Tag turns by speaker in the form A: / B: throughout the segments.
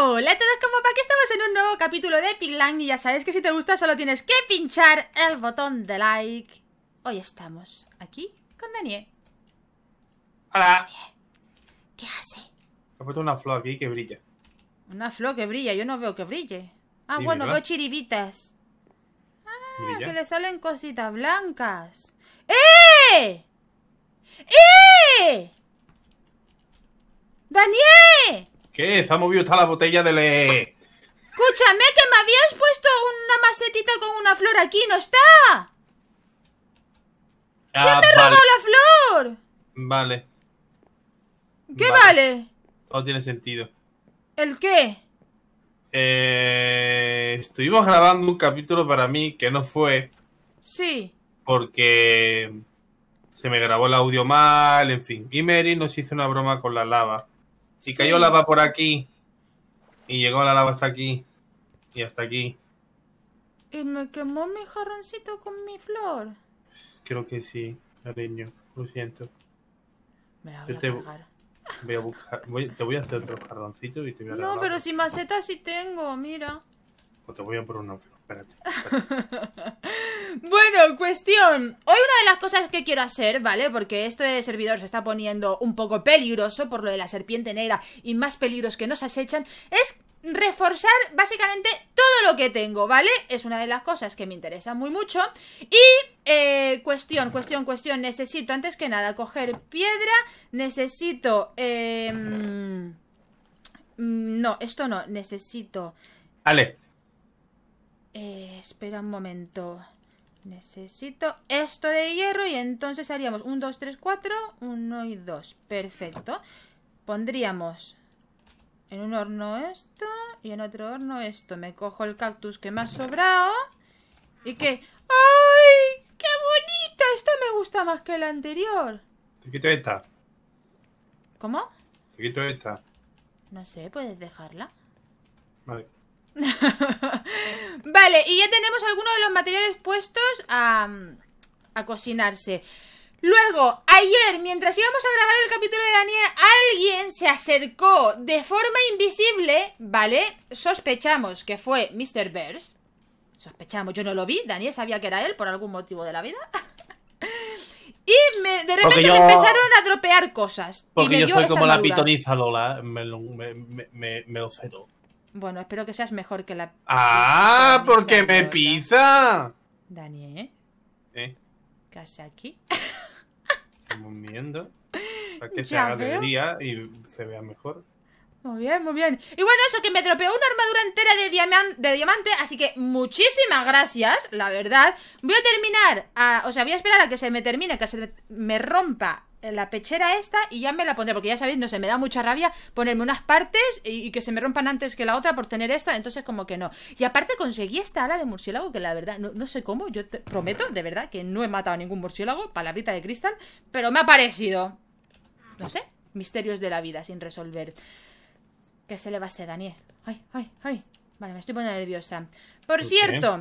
A: Hola a todos, como para que estamos en un nuevo capítulo de Piglang y ya sabes que si te gusta solo tienes que pinchar el botón de like. Hoy estamos aquí con Daniel.
B: Hola. ¿Qué hace? ¿Ha puesto una flor aquí que brilla.
A: Una flor que brilla, yo no veo que brille. Ah, bueno, dos veo chiribitas.
B: Ah, que le
A: salen cositas blancas. ¡Eh! ¡Eh! ¡Daniel!
B: ¿Qué? Se ha movido la botella de le...
A: Escúchame, que me habías puesto una macetita con una flor aquí, ¿no está?
B: Ah, ¿Quién me robó
A: la flor? Vale. ¿Qué vale.
B: No tiene sentido.
A: ¿El qué?
B: Eh, estuvimos grabando un capítulo para mí que no fue. Sí. Porque se me grabó el audio mal, en fin. Y Mary nos hizo una broma con la lava. Si cayó lava por aquí y llegó la lava hasta aquí y hasta aquí. Y me quemó mi
A: jarroncito con mi flor.
B: Creo que sí, cariño. Lo siento. Me voy a te... Voy a buscar, te voy a hacer otro jarroncito y te voy a No, pero
A: si macetas sí tengo, mira.
B: O te voy a poner una flor.
A: bueno, cuestión. Hoy una de las cosas que quiero hacer, ¿vale? Porque este servidor se está poniendo un poco peligroso por lo de la serpiente negra y más peligros que nos acechan, es reforzar básicamente todo lo que tengo, ¿vale? Es una de las cosas que me interesa muy mucho. Y eh, cuestión, cuestión, cuestión. Necesito antes que nada coger piedra. Necesito... Em, mm, no, esto no. Necesito... Ale. Eh, espera un momento. Necesito esto de hierro y entonces haríamos 1, 2, 3, 4, 1 y 2. Perfecto. Pondríamos en un horno esto y en otro horno esto. Me cojo el cactus que me ha sobrado y que... ¡Ay! ¡Qué bonita! Esta me gusta más que la anterior. Te quito esta. ¿Cómo?
B: Te quito esta.
A: No sé, puedes dejarla.
B: Vale.
A: vale, y ya tenemos algunos de los materiales puestos a, cocinarse. Luego, ayer, mientras íbamos a grabar el capítulo de Daniel, alguien se acercó de forma invisible, ¿vale? Sospechamos que fue Mr. Bears. Sospechamos, yo no lo vi, Daniel sabía que era él por algún motivo de la vida. y de repente empezaron a tropear cosas. Porque yo soy como la pitoniza
B: Lola, me, me lo cedo.
A: Bueno, espero que seas mejor que la. ¡Ah! porque me
B: pisa.
A: Daniel, ¿eh? ¿Qué hace aquí?
B: para que se haga de día y se vea mejor.
A: Muy bien, muy bien. Y bueno, eso que me tropeó una armadura entera de, de diamante, así que muchísimas gracias, la verdad. Voy a terminar, o sea, voy a esperar a que se me termine, que se me rompa la pechera esta y ya me la pondré, porque ya sabéis, no sé, me da mucha rabia ponerme unas partes y, que se me rompan antes que la otra por tener esta, entonces como que no. Y aparte conseguí esta ala de murciélago, que la verdad, no, sé cómo, yo te prometo, de verdad, que no he matado a ningún murciélago, palabrita de cristal, pero me ha parecido, no sé, misterios de la vida sin resolver. ¿Qué se le va a hacer, Daniel? Ay, ay, ay. Vale, me estoy poniendo nerviosa. Por cierto...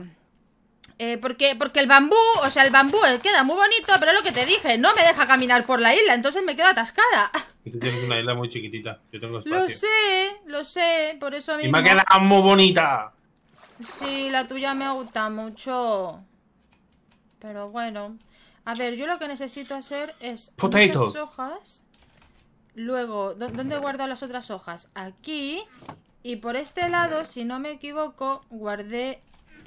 A: Eh, porque, el bambú, o sea, el bambú eh, queda muy bonito, pero es lo que te dije, no me deja caminar por la isla, entonces me quedo atascada.
B: tú tienes una isla muy chiquitita, yo tengo espacio. Lo
A: sé, lo sé, por eso a mí... Y me queda
B: muy bonita.
A: Sí, la tuya me gusta mucho. Pero bueno. A ver, yo lo que necesito hacer es... Potatoes. hojas. Luego, ¿dónde guardo las otras hojas? Aquí. Y por este lado, si no me equivoco, guardé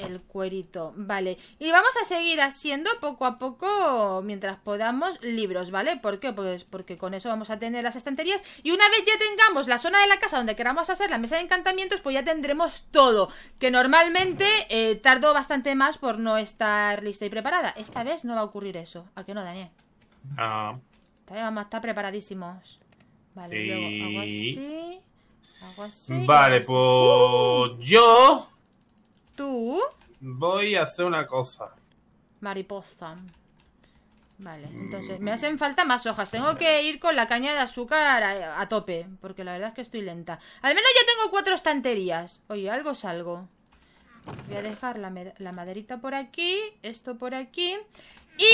A: el cuerito, vale. Y vamos a seguir haciendo poco a poco, mientras podamos, libros, ¿vale? ¿Por qué? Pues porque con eso vamos a tener las estanterías. Y una vez ya tengamos la zona de la casa donde queramos hacer la mesa de encantamientos, pues ya tendremos todo. Que normalmente eh, tardó bastante más por no estar lista y preparada. Esta vez no va a ocurrir eso. ¿A qué no, Daniel? Ah. Vamos a estar preparadísimos. Vale, luego hago así.
B: Vale, pues uh. yo Voy a hacer una cosa.
A: Mariposa. Vale, mm. entonces me hacen falta más hojas. Tengo que ir con la caña de azúcar a, tope, porque la verdad es que estoy lenta. Al menos ya tengo cuatro estanterías. Oye, algo es Voy a dejar la, maderita por aquí, esto por aquí. Y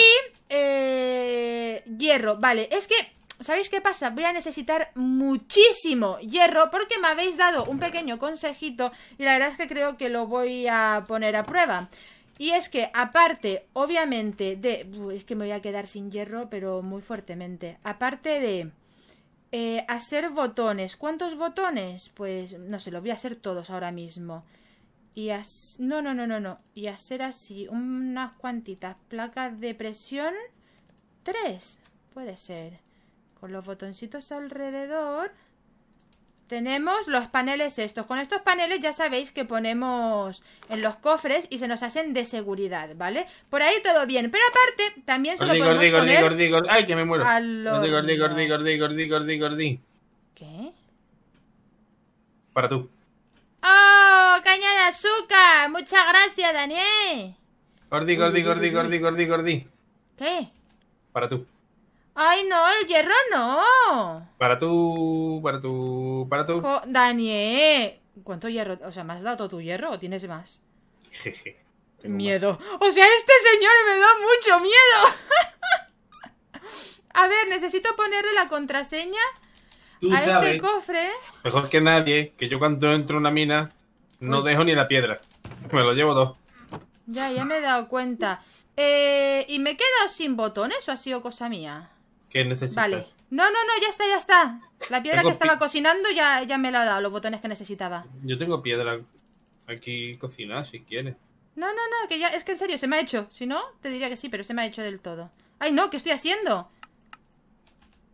A: eh, hierro, vale, es que ¿Sabéis qué pasa? Voy a necesitar muchísimo hierro porque me habéis dado un pequeño consejito y la verdad es que creo que lo voy a poner a prueba. Y es que aparte, obviamente, de... es que me voy a quedar sin hierro, pero muy fuertemente. Aparte de... Eh, hacer botones. ¿Cuántos botones? Pues no sé, los voy a hacer todos ahora mismo. Y No, no, no, no, no. Y hacer así unas cuantitas placas de presión. Tres. Puede ser. Con los botoncitos alrededor tenemos los paneles estos. Con estos paneles ya sabéis que ponemos en los cofres y se nos hacen de seguridad, ¿vale? Por ahí todo bien. Pero aparte, también se lo podemos gordi, poner...
B: Gordi, ¡Ay, que me muero! Gordi, gordi, gordi, gordi, gordi, gordi, gordi. ¿Qué? Para tú.
A: ¡Oh, caña de azúcar! Muchas gracias, Daniel.
B: Gordi, gordi, gordi, gordi, gordi, gordi. ¿Qué? Para tú.
A: Ay, no, el hierro no.
B: Para tú, para tú, para tú.
A: Daniel, ¿cuánto hierro? O sea, ¿me has dado todo tu hierro o tienes más? Jeje. Miedo. O sea, este señor me da mucho miedo. A ver, necesito ponerle la contraseña a este cofre.
B: Mejor que nadie, que yo cuando entro en una mina no dejo ni la piedra. Me lo llevo dos.
A: Ya, ya me he dado cuenta. Eh, ¿Y me he quedado sin botones o ha sido cosa mía? Vale. No, no, no, ya está, ya está. La piedra que estaba cocinando ya, ya me la ha dado, los botones que necesitaba.
B: Yo tengo piedra aquí cocinada, si quieres.
A: No, no, no, que ya, es que en serio, se me ha hecho. Si no, te diría que sí, pero se me ha hecho del todo. ¡Ay, no! ¿Qué estoy haciendo?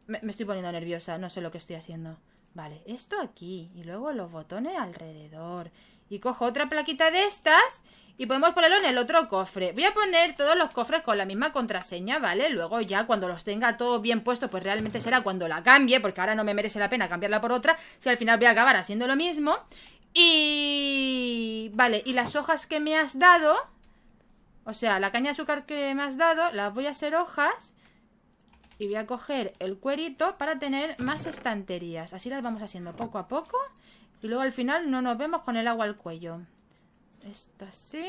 A: me estoy poniendo nerviosa, no sé lo que estoy haciendo. Vale, esto aquí y luego los botones alrededor. Y cojo otra plaquita de estas y podemos ponerlo en el otro cofre. Voy a poner todos los cofres con la misma contraseña, ¿vale? Luego ya cuando los tenga todo bien puesto pues realmente será cuando la cambie, porque ahora no me merece la pena cambiarla por otra, si al final voy a acabar haciendo lo mismo. Y... Vale, y las hojas que me has dado, o sea, la caña de azúcar que me has dado, las voy a hacer hojas y voy a coger el cuerito para tener más estanterías. Así las vamos haciendo poco a poco. Y luego al final no nos vemos con el agua al cuello. Esto así.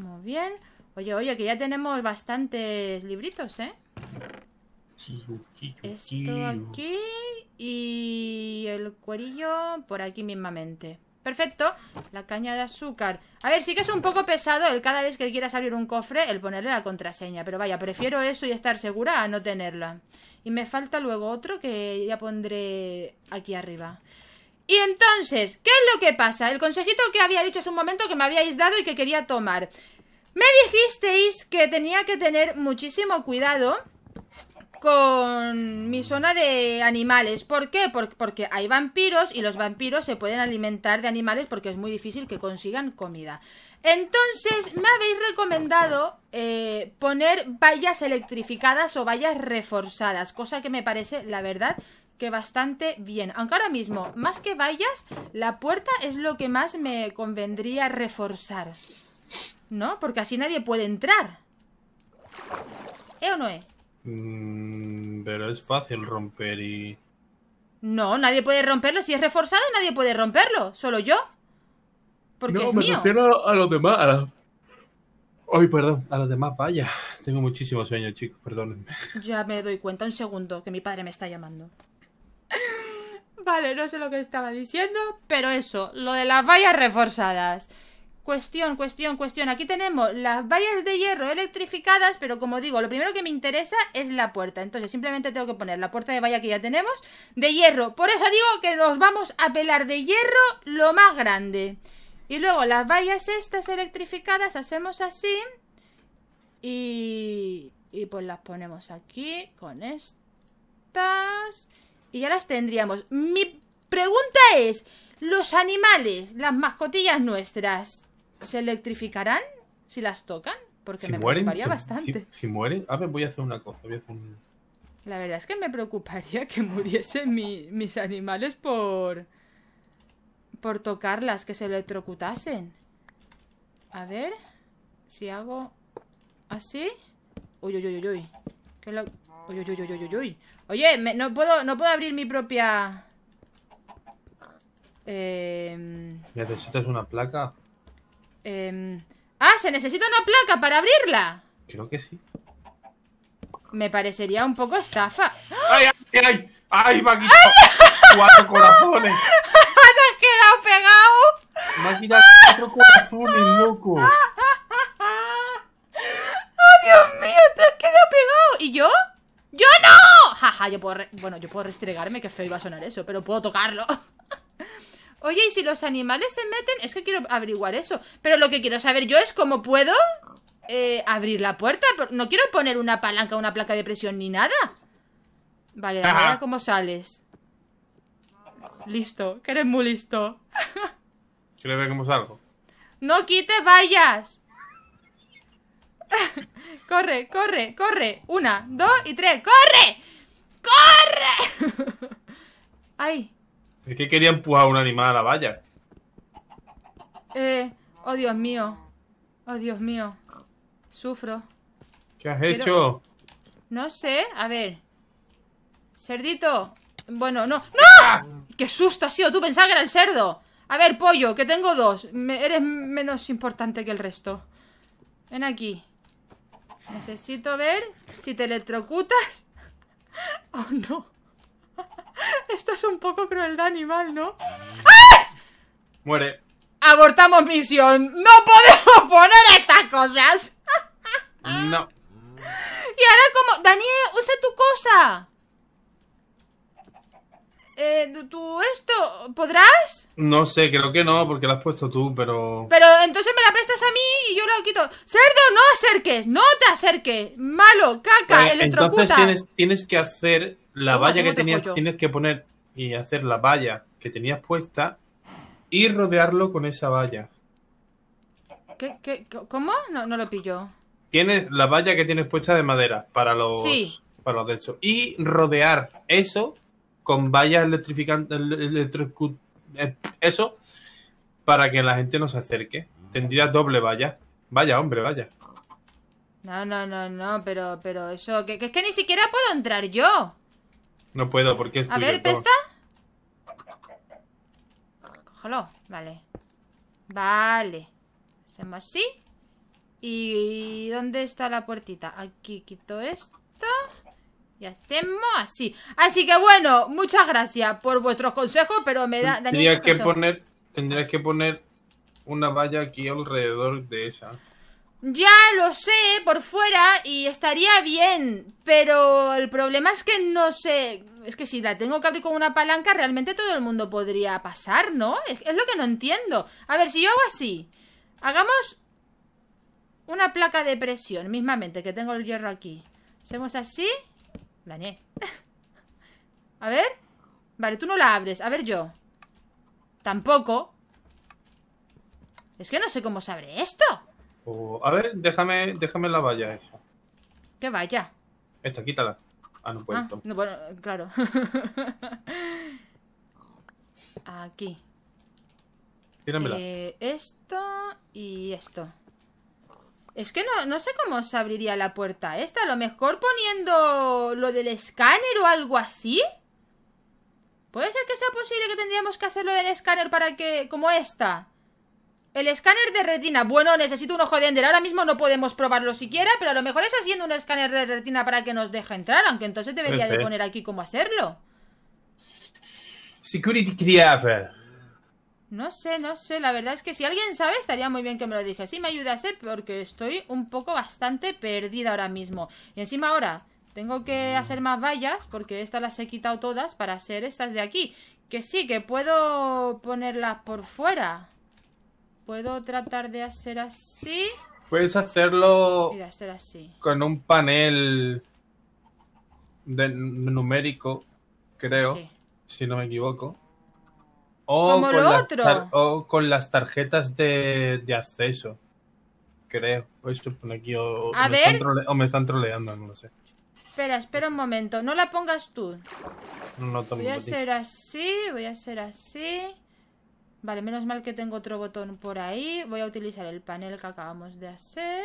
A: Muy bien. Oye, oye, que ya tenemos bastantes libritos, ¿eh?
B: Esto
A: aquí y el cuerillo por aquí mismamente perfecto La caña de azúcar A ver, sí que es un poco pesado el cada vez que quieras abrir un cofre El ponerle la contraseña Pero vaya, prefiero eso y estar segura a no tenerla Y me falta luego otro que ya pondré aquí arriba y entonces, ¿qué es lo que pasa? El consejito que había dicho hace un momento que me habíais dado y que quería tomar. Me dijisteis que tenía que tener muchísimo cuidado con mi zona de animales. ¿Por qué? Porque, hay vampiros y los vampiros se pueden alimentar de animales porque es muy difícil que consigan comida. Entonces, me habéis recomendado eh, poner vallas electrificadas o vallas reforzadas, cosa que me parece, la verdad, que bastante bien. Aunque ahora mismo, más que vallas, la puerta es lo que más me convendría reforzar. ¿No? Porque así nadie puede entrar. ¿Eh o no Eh?
B: Mm, pero es fácil romper y...
A: No, nadie puede romperlo. Si es reforzado, nadie puede romperlo. Solo yo.
B: Porque no, es me mío. refiero a los demás. A perdón, a los demás, vaya. Tengo muchísimo sueño, chicos, perdónenme.
A: Ya me doy cuenta, un segundo, que mi padre me está llamando. Vale, no sé lo que estaba diciendo, pero eso, lo de las vallas reforzadas. Cuestión, cuestión, cuestión. Aquí tenemos las vallas de hierro electrificadas, pero como digo, lo primero que me interesa es la puerta. Entonces simplemente tengo que poner la puerta de valla que ya tenemos de hierro. Por eso digo que nos vamos a pelar de hierro lo más grande. Y luego las vallas estas electrificadas hacemos así. Y, y pues las ponemos aquí con estas. Y ya las tendríamos. Mi pregunta es, los animales, las mascotillas nuestras, ¿Se electrificarán si las tocan? Porque me preocuparía bastante.
B: Si, mueren, a ver, voy a hacer una cosa. Voy a hacer un...
A: La verdad es que me preocuparía que muriesen mis animales por. por tocarlas, que se electrocutasen. A ver. Si hago. así. Uy, uy, uy, uy. uy, uy, uy, uy, uy, uy. Oye, no, puedo, no puedo abrir mi propia. Eh...
B: ¿Necesitas una placa?
A: Eh... Ah, se necesita una placa para abrirla. Creo que sí. Me parecería un poco estafa.
B: ¡Ay, ay, ay! ¡Ay, me ha quitado cuatro corazones!
A: ¡Te has quedado
B: pegado! Me cuatro corazones, loco. ¡Ay,
A: ¡Oh, Dios mío! ¡Te has quedado pegado! ¿Y yo? ¡Yo no! Jaja, yo puedo... Bueno, yo puedo restregarme, que feo iba a sonar eso, pero puedo tocarlo. Oye, ¿y si los animales se meten? Es que quiero averiguar eso. Pero lo que quiero saber yo es cómo puedo eh, abrir la puerta. No quiero poner una palanca, una placa de presión ni nada. Vale, ahora cómo sales. Listo, que eres muy listo.
B: ver cómo salgo?
A: ¡No quites vayas! corre, corre, corre. Una, dos y tres. ¡Corre! ¡Corre! ¡Ay!
B: Es que quería empujar a un animal a la valla.
A: Eh, oh Dios mío. Oh Dios mío. Sufro.
B: ¿Qué has hecho?
A: No sé, a ver. Cerdito. Bueno, no. ¡No! ¡Ah! ¡Qué susto ha sido! Tú pensabas que era el cerdo. A ver, pollo, que tengo dos. eres menos importante que el resto. Ven aquí. Necesito ver si te electrocutas oh, no. Esto es un poco crueldad animal, ¿no? ¡Ah! Muere. Abortamos misión. No podemos poner estas cosas. No. Y ahora como... Daniel, usa tu cosa. Eh, ¿Tú esto? ¿Podrás?
B: No sé, creo que no, porque la has puesto tú, pero...
A: Pero entonces me la prestas a mí y yo la quito. Cerdo, no acerques, no te acerques. Malo, caca, electrocuta. Entonces tienes,
B: tienes que hacer la valla que tenías, tienes que poner y hacer la valla que tenías puesta y rodearlo con esa valla.
A: cómo No, lo pillo.
B: Tienes la valla que tienes puesta de madera para los, para los de Y rodear eso con vallas electrificantes. Eh, eso para que la gente no se acerque. Tendría doble valla. Vaya, hombre, vaya.
A: No, no, no, no, pero, pero eso, que es que ni siquiera puedo entrar yo.
B: No puedo porque es A ver, presta.
A: Cógelo, vale. Vale. Hacemos así. ¿Y dónde está la puertita? Aquí quito esto. Y hacemos así. Así que bueno, muchas gracias por vuestros consejos, pero me da... Tendría que, poner,
B: tendría que poner una valla aquí alrededor de esa.
A: Ya lo sé por fuera y estaría bien, pero el problema es que no sé. Es que si la tengo que abrir con una palanca, realmente todo el mundo podría pasar, ¿no? Es, lo que no entiendo. A ver, si yo hago así, hagamos una placa de presión, mismamente, que tengo el hierro aquí. Hacemos así. Dañé. A ver. Vale, tú no la abres. A ver yo. Tampoco. Es que no sé cómo se abre esto
B: a ver, déjame, déjame la valla esa. ¿Qué valla? Esta, quítala. Ah, no puedo. Ah,
A: bueno, claro. Aquí. Tíramela. Eh, esto y esto. Es que no, no sé cómo se abriría la puerta esta. A lo mejor poniendo lo del escáner o algo así. ¿Puede ser que sea posible que tendríamos que hacer lo del escáner para que... como esta? El escáner de retina. Bueno, necesito un ojo de Ender. Ahora mismo no podemos probarlo siquiera, pero a lo mejor es haciendo un escáner de retina para que nos deje entrar, aunque entonces debería de poner aquí cómo hacerlo. Security No sé, no sé. La verdad es que si alguien sabe, estaría muy bien que me lo dijese. Si me ayudase porque estoy un poco bastante perdida ahora mismo. Y encima ahora tengo que mm. hacer más vallas porque estas las he quitado todas para hacer estas de aquí. Que sí, que puedo ponerlas por fuera puedo tratar de hacer así.
B: Puedes hacerlo
A: hacer así.
B: con un panel numérico, creo, si no me equivoco. O con, otro. o con las tarjetas de, acceso, creo. o, me Están o me están troleando, no lo sé.
A: Espera, espera un momento. No la pongas tú.
B: No, voy a hacer
A: así, voy a hacer así. Vale, menos mal que tengo otro botón por ahí. Voy a utilizar el panel que acabamos de hacer.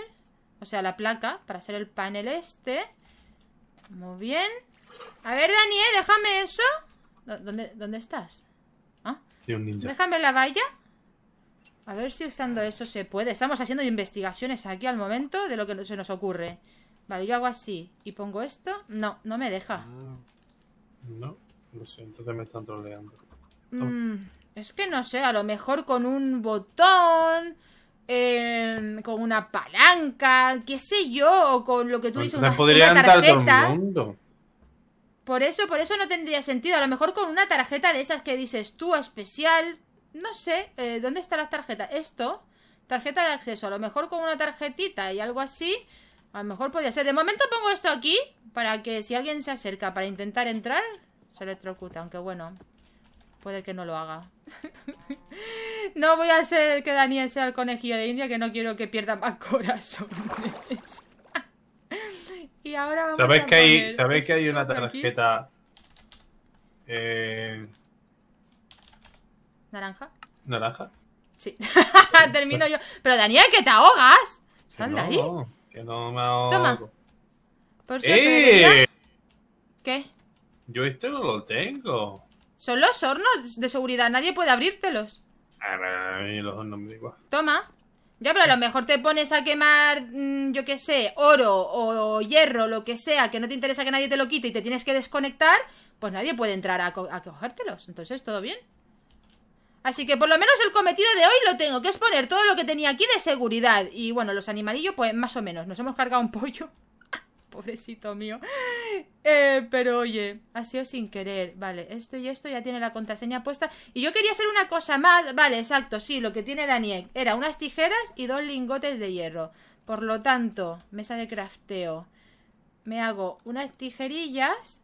A: O sea, la placa para hacer el panel este. Muy bien. A ver, Daniel ¿eh? déjame eso. ¿Dónde, dónde estás? ¿Ah?
B: Déjame
A: la valla. A ver si usando eso se puede. Estamos haciendo investigaciones aquí al momento de lo que se nos ocurre. Vale, yo hago así y pongo esto. No, no me deja. Ah,
B: no, no sé, entonces me están troleando.
A: Mm. Es que no sé, a lo mejor con un botón, em, con una palanca, qué sé yo, o con lo que tú dices, una, una tarjeta. Por eso, por eso no tendría sentido. A lo mejor con una tarjeta de esas que dices tú especial, no sé, eh, ¿dónde está la tarjeta? Esto, tarjeta de acceso. A lo mejor con una tarjetita y algo así, a lo mejor podría ser. De momento pongo esto aquí para que si alguien se acerca para intentar entrar, se electrocuta. Aunque bueno, Puede que no lo haga. no voy a ser que Daniel sea el conejillo de India, que no quiero que pierda más corazón. y ahora vamos a que hay, ¿Sabéis que hay una tarjeta...
B: Eh... ¿Naranja? ¿Naranja?
A: Sí. Termino yo. Pero Daniel, que te ahogas.
B: Sal de ahí. que no me ahogo. Toma.
A: Por ¡Eh! ¿Qué?
B: Yo esto no lo tengo.
A: Son los hornos de seguridad, nadie puede abrírtelos.
B: Ah, los hornos me
A: Toma. Ya, pero a lo mejor te pones a quemar, mm, yo qué sé, oro o hierro, lo que sea, que no te interesa que nadie te lo quite y te tienes que desconectar, pues nadie puede entrar a, a cogértelos. Entonces, todo bien. Así que por lo menos el cometido de hoy lo tengo, que es poner todo lo que tenía aquí de seguridad. Y bueno, los animalillos, pues más o menos. Nos hemos cargado un pollo. Pobrecito mío. Eh, pero oye, ha sido sin querer. Vale, esto y esto ya tiene la contraseña puesta. Y yo quería hacer una cosa más. Vale, exacto, sí, lo que tiene Daniel. Era unas tijeras y dos lingotes de hierro. Por lo tanto, mesa de crafteo. Me hago unas tijerillas.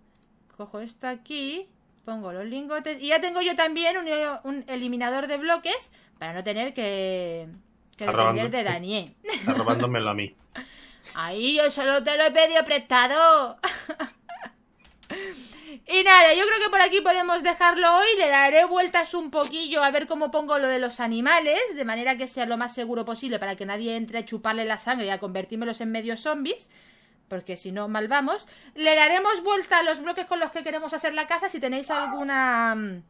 A: Cojo esto aquí. Pongo los lingotes. Y ya tengo yo también un, eliminador de bloques para no tener que, que depender de Daniel.
B: robándomelo a mí.
A: Ahí yo solo te lo he pedido prestado. Y nada, yo creo que por aquí podemos dejarlo hoy. Le daré vueltas un poquillo a ver cómo pongo lo de los animales, de manera que sea lo más seguro posible para que nadie entre a chuparle la sangre y a convertírmelos en medio zombies. Porque si no, mal vamos. Le daremos vuelta a los bloques con los que queremos hacer la casa. Si tenéis alguna mm,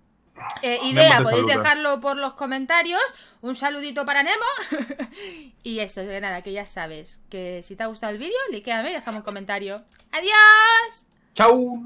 A: eh, idea, podéis dejarlo por los comentarios. Un saludito para Nemo. y eso, nada, que ya sabes que si te ha gustado el vídeo, likeame y déjame un comentario. ¡Adiós! ¡Chao!